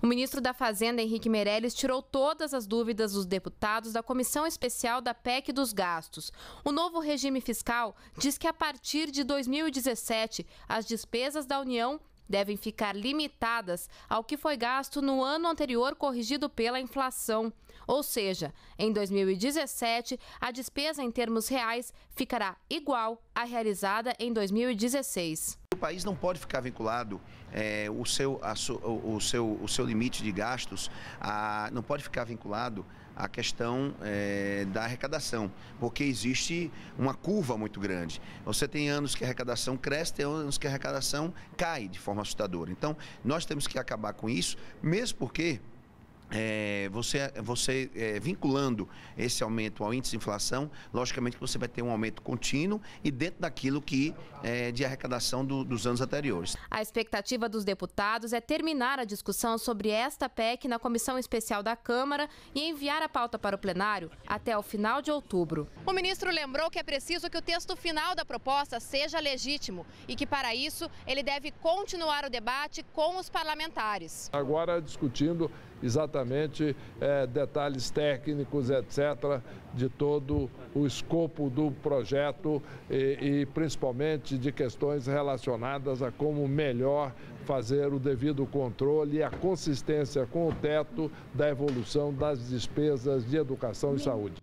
O ministro da Fazenda, Henrique Meirelles, tirou todas as dúvidas dos deputados da comissão especial da PEC dos gastos. O novo regime fiscal diz que a partir de 2017, as despesas da União devem ficar limitadas ao que foi gasto no ano anterior corrigido pela inflação. Ou seja, em 2017, a despesa em termos reais ficará igual à realizada em 2016 país não pode ficar vinculado é, o, seu, a, o, o, seu, o seu limite de gastos, a, não pode ficar vinculado à questão é, da arrecadação, porque existe uma curva muito grande. Você tem anos que a arrecadação cresce, tem anos que a arrecadação cai de forma assustadora. Então, nós temos que acabar com isso, mesmo porque é, você, você é, vinculando esse aumento ao índice de inflação, logicamente você vai ter um aumento contínuo e dentro daquilo que é, de arrecadação do, dos anos anteriores. A expectativa dos deputados é terminar a discussão sobre esta PEC na comissão especial da Câmara e enviar a pauta para o plenário até o final de outubro. O ministro lembrou que é preciso que o texto final da proposta seja legítimo e que para isso ele deve continuar o debate com os parlamentares. Agora discutindo exatamente é, detalhes técnicos, etc., de todo o escopo do projeto e, e principalmente de questões relacionadas a como melhor fazer o devido controle e a consistência com o teto da evolução das despesas de educação e saúde.